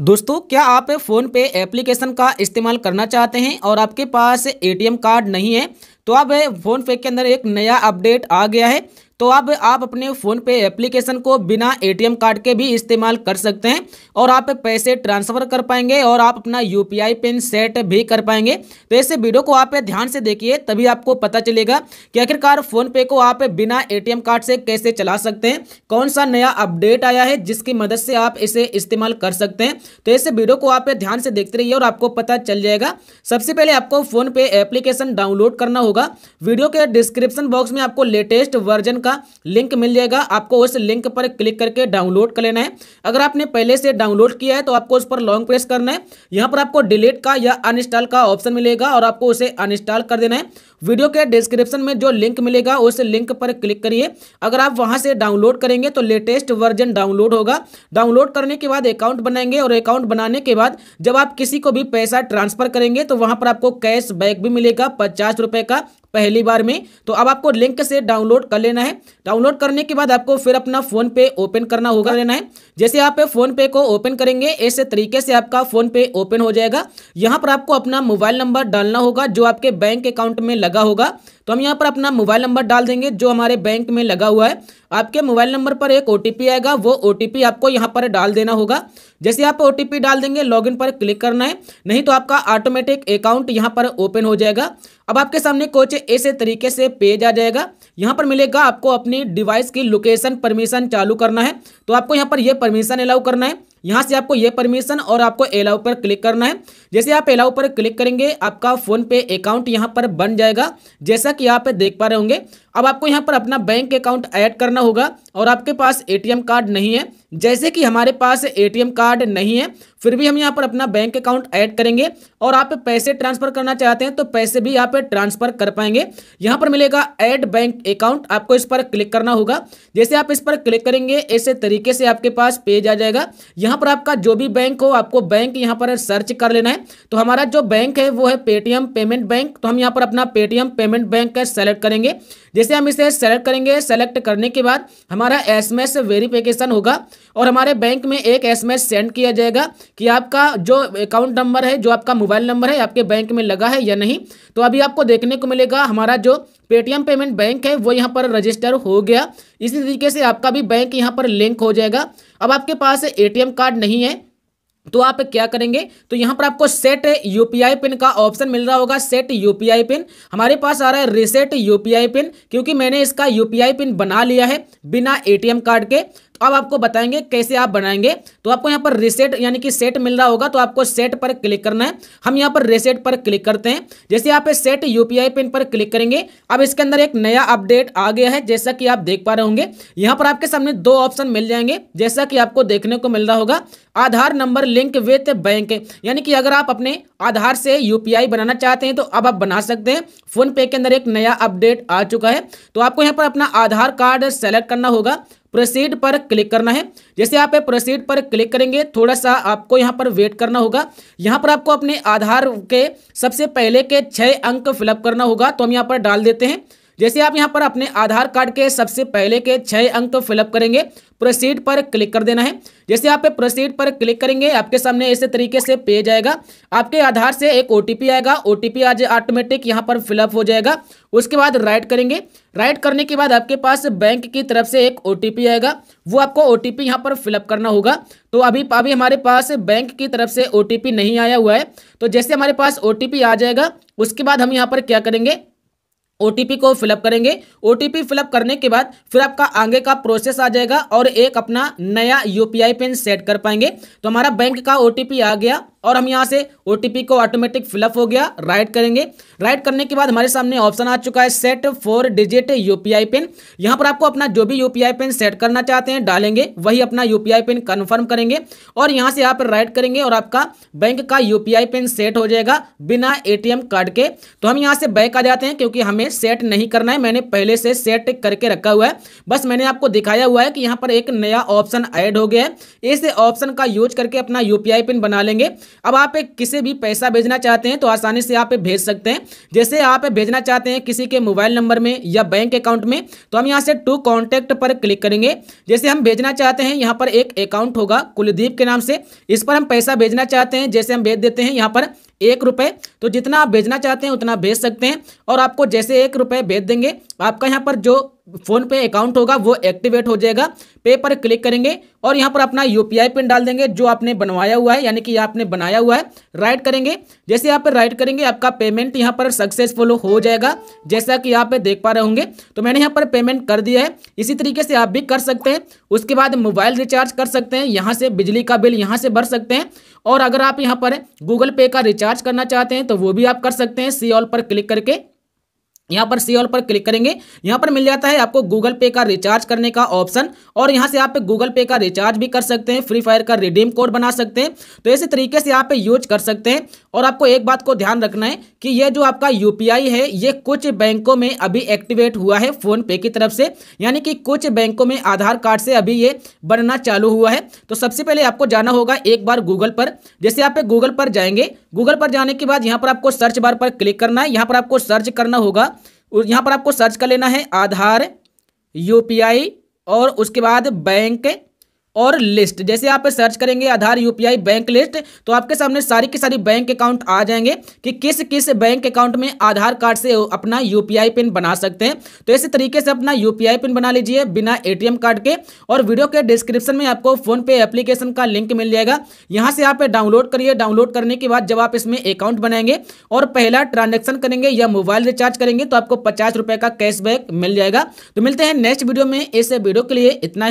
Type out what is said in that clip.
दोस्तों क्या आप फ़ोन पे एप्लीकेशन का इस्तेमाल करना चाहते हैं और आपके पास एटीएम कार्ड नहीं है तो अब फ़ोन पे के अंदर एक नया अपडेट आ गया है तो अब आप अपने फ़ोन पे एप्लीकेशन को बिना एटीएम कार्ड के भी इस्तेमाल कर सकते हैं और आप पैसे ट्रांसफ़र कर पाएंगे और आप अपना यूपीआई पिन सेट भी कर पाएंगे तो ऐसे वीडियो को आप ध्यान से देखिए तभी आपको पता चलेगा कि आखिरकार फोन पे को आप बिना ए कार्ड से कैसे चला सकते हैं कौन सा नया अपडेट आया है जिसकी मदद से आप इसे इस्तेमाल कर सकते हैं तो ऐसे वीडियो को आप ध्यान से देखते रहिए और आपको पता चल जाएगा सबसे पहले आपको फ़ोनपे एप्लीकेशन डाउनलोड करना होगा वीडियो के डिस्क्रिप्शन बॉक्स में आपको लेटेस्ट वर्जन का जाएगा लिंक मिल जाएगा आपको उस लिंक पर क्लिक करके डाउनलोड कर लेना है अगर आपने पहले से डाउनलोड किया है तो आपको उस पर लॉन्ग प्रेस करना है यहाँ पर आपको डिलीट का या अनइंस्टॉल का ऑप्शन मिलेगा और आपको उसे अनइंस्टॉल कर देना है वीडियो के डिस्क्रिप्शन में जो लिंक मिलेगा उस लिंक पर क्लिक करिए अगर आप वहाँ से डाउनलोड करेंगे तो लेटेस्ट वर्जन डाउनलोड होगा डाउनलोड करने के बाद अकाउंट बनाएंगे और अकाउंट बनाने के बाद जब आप किसी को भी पैसा ट्रांसफर करेंगे तो वहाँ पर आपको कैश बैक भी मिलेगा पचास रुपये का पहली बार में तो अब आपको लिंक से डाउनलोड कर लेना है डाउनलोड करने के बाद आपको फिर अपना फोन पे ओपन करना होगा लेना है जैसे आप फोन पे को ओपन करेंगे ऐसे तरीके से आपका फोन पे ओपन हो जाएगा यहाँ पर आपको अपना मोबाइल नंबर डालना होगा जो आपके बैंक अकाउंट में लग लगा होगा तो हम यहाँ पर अपना मोबाइल नंबर डाल देंगे जो हमारे बैंक में लगा हुआ है आपके मोबाइल नंबर पर एक ओ आएगा वो ओ आपको यहाँ पर डाल देना होगा जैसे आप ओ डाल देंगे लॉगिन पर क्लिक करना है नहीं तो आपका ऑटोमेटिक अकाउंट यहाँ पर ओपन हो जाएगा अब आपके सामने कुछ ऐसे तरीके से पेज आ जाएगा यहाँ पर मिलेगा आपको अपनी डिवाइस की लोकेशन परमिशन चालू करना है तो आपको यहाँ पर यह परमिशन अलाउ करना है यहाँ से आपको ये परमिशन और आपको एलाउ पर क्लिक करना है जैसे आप एलाउ पर क्लिक करेंगे आपका फोन पे अकाउंट यहाँ पर बन जाएगा जैसा कि आप देख पा रहे होंगे अब आपको यहाँ पर अपना बैंक अकाउंट ऐड करना होगा और आपके पास एटीएम कार्ड नहीं है जैसे कि हमारे पास एटीएम कार्ड नहीं है फिर भी हम यहाँ पर अपना बैंक अकाउंट ऐड करेंगे और आप पैसे ट्रांसफर करना चाहते हैं तो पैसे भी यहाँ पे ट्रांसफर कर पाएंगे यहाँ पर मिलेगा ऐड बैंक अकाउंट आपको इस पर क्लिक करना होगा जैसे आप इस पर क्लिक करेंगे ऐसे तरीके से आपके पास पेज आ जाएगा यहाँ पर आपका जो भी बैंक हो आपको बैंक यहाँ पर सर्च कर लेना है तो हमारा जो बैंक है वो है पेटीएम पेमेंट बैंक तो हम यहाँ पर अपना पेटीएम पेमेंट बैंक का सेलेक्ट करेंगे जैसे हम इसे सेलेक्ट करेंगे सेलेक्ट करने के बाद हमारा एस वेरिफिकेशन होगा और हमारे बैंक में एक एस सेंड किया जाएगा कि आपका जो अकाउंट नंबर है जो आपका मोबाइल नंबर है आपके बैंक में लगा है या नहीं तो अभी आपको देखने को मिलेगा हमारा जो पेटीएम पेमेंट बैंक है वो यहाँ पर रजिस्टर हो गया इसी तरीके से आपका भी बैंक यहाँ पर लिंक हो जाएगा अब आपके पास ए कार्ड नहीं है तो आप क्या करेंगे तो यहां पर आपको सेट यूपीआई पिन का ऑप्शन मिल रहा होगा सेट यूपीआई पिन हमारे पास आ रहा है रिसेट यूपीआई पिन क्योंकि मैंने इसका यूपीआई पिन बना लिया है बिना एटीएम कार्ड के तो अब आपको बताएंगे कैसे आप बनाएंगे तो आपको यहाँ पर रिसेट यानी कि सेट मिल रहा होगा तो आपको सेट पर क्लिक करना है हम यहाँ पर रिसेट पर क्लिक करते हैं जैसे आप सेट यूपीआई पिन पर क्लिक करेंगे अब इसके अंदर एक नया अपडेट आ गया है जैसा कि आप देख पा रहे होंगे यहाँ पर आपके सामने दो ऑप्शन मिल जाएंगे जैसा कि आपको देखने को मिल रहा होगा Aadhaar number link with bank यानी कि अगर आप अपने आधार से यूपीआई बनाना चाहते हैं तो अब आप बना सकते हैं फोन पे के अंदर एक नया अपडेट आ चुका है तो आपको यहाँ पर अपना आधार कार्ड सेलेक्ट करना होगा प्रोसीड पर क्लिक करना है जैसे आप प्रोसीड पर क्लिक करेंगे थोड़ा सा आपको यहाँ पर वेट करना होगा यहाँ पर आपको अपने आधार के सबसे पहले के छः अंक फिलअप करना होगा तो हम यहाँ पर डाल देते हैं जैसे आप यहाँ पर अपने आधार कार्ड के सबसे पहले के छः अंक तो फिलअप करेंगे प्रोसीड पर क्लिक कर देना है जैसे आप प्रोसीड पर क्लिक करेंगे आपके सामने ऐसे तरीके से पेज आएगा आपके आधार से एक ओ आएगा ओ आज ऑटोमेटिक यहाँ पर फिलअप हो जाएगा उसके बाद राइट करेंगे राइट करने के बाद आपके पास बैंक की तरफ से एक ओ आएगा वो आपको ओ टी यहाँ पर फिलअप करना होगा तो अभी अभी हमारे पास बैंक की तरफ से ओ नहीं आया हुआ है तो जैसे हमारे पास ओ आ जाएगा उसके बाद हम यहाँ पर क्या करेंगे ओटीपी को फिलअप करेंगे ओटीपी फिलअप करने के बाद फिर आपका आगे का प्रोसेस आ जाएगा और एक अपना नया यूपीआई पिन सेट कर पाएंगे तो हमारा बैंक का ओटीपी आ गया और हम यहाँ से ओ को ऑटोमेटिक फिलअप हो गया राइट करेंगे राइट करने के बाद हमारे सामने ऑप्शन आ चुका है set four digit UPI pin यहाँ पर आपको अपना जो भी यूपीआई पिन सेट करना चाहते हैं डालेंगे वही अपना यूपीआई पिन कन्फर्म करेंगे और यहाँ से आप राइट करेंगे और आपका बैंक का यूपीआई पिन सेट हो जाएगा बिना ए कार्ड के तो हम यहाँ से बैक आ जाते हैं क्योंकि हमें सेट नहीं करना है मैंने पहले से सेट करके रखा हुआ है बस मैंने आपको दिखाया हुआ है कि यहाँ पर एक नया ऑप्शन ऐड हो गया है इस ऑप्शन का यूज करके अपना यूपीआई पिन बना लेंगे अब आप किसे भी पैसा भेजना चाहते हैं तो आसानी से आप भेज सकते हैं जैसे आप भेजना चाहते हैं किसी के मोबाइल नंबर में या बैंक अकाउंट में तो हम यहाँ से टू कॉन्टैक्ट पर क्लिक करेंगे जैसे हम भेजना चाहते हैं यहाँ पर एक अकाउंट होगा कुलदीप के नाम से इस पर हम पैसा भेजना चाहते हैं जैसे हम भेज देते हैं यहाँ पर एक रुपए तो जितना आप भेजना चाहते हैं उतना भेज सकते हैं और आपको जैसे एक रुपए भेज देंगे आपका यहाँ पर जो फोन पे अकाउंट होगा वो एक्टिवेट हो जाएगा पे पर क्लिक करेंगे और यहाँ पर अपना यूपीआई पिन डाल देंगे जो आपने बनवाया हुआ है यानी कि आपने बनाया हुआ है राइट करेंगे जैसे यहाँ पर राइट करेंगे आपका पेमेंट यहाँ पर सक्सेसफुल हो जाएगा जैसा कि यहाँ पे देख पा रहे होंगे तो मैंने यहाँ पर पेमेंट कर दिया है इसी तरीके से आप भी कर सकते हैं उसके बाद मोबाइल रिचार्ज कर सकते हैं यहाँ से बिजली का बिल यहाँ से भर सकते हैं और अगर आप यहाँ पर गूगल पे का रिचार्ज करना चाहते हैं तो वो भी आप कर सकते हैं सी ऑल पर क्लिक करके यहाँ पर सी ऑल पर क्लिक करेंगे यहाँ पर मिल जाता है आपको गूगल पे का रिचार्ज करने का ऑप्शन और यहाँ से आप गूगल पे का रिचार्ज भी कर सकते हैं फ्री फायर का रिडीम कोड बना सकते हैं तो ऐसे तरीके से आप यूज कर सकते हैं और आपको एक बात को ध्यान रखना है कि ये जो आपका यू है ये कुछ बैंकों में अभी एक्टिवेट हुआ है फोन पे की तरफ से यानी कि कुछ बैंकों में आधार कार्ड से अभी ये बनना चालू हुआ है तो सबसे पहले आपको जाना होगा एक बार गूगल पर जैसे आप गूगल पर जाएंगे गूगल पर जाने के बाद यहाँ पर आपको सर्च बार पर क्लिक करना है यहाँ पर आपको सर्च करना होगा यहाँ पर आपको सर्च कर लेना है आधार यूपीआई और उसके बाद बैंक और लिस्ट जैसे आप सर्च करेंगे आधार यूपीआई बैंक लिस्ट तो आपके सामने सारी की सारी बैंक अकाउंट आ जाएंगे कि किस किस बैंक अकाउंट में आधार कार्ड से अपना यूपीआई पिन बना सकते हैं तो इसी तरीके से अपना यूपीआई पिन बना लीजिए बिना एटीएम कार्ड के और वीडियो के डिस्क्रिप्शन में आपको फोन पे एप्लीकेशन का लिंक मिल जाएगा यहाँ से आप डाउनलोड करिए डाउनलोड करने के बाद जब आप इसमें अकाउंट बनाएंगे और पहला ट्रांजेक्शन करेंगे या मोबाइल रिचार्ज करेंगे तो आपको पचास का कैशबैक मिल जाएगा तो मिलते हैं नेक्स्ट वीडियो में इस वीडियो के लिए इतना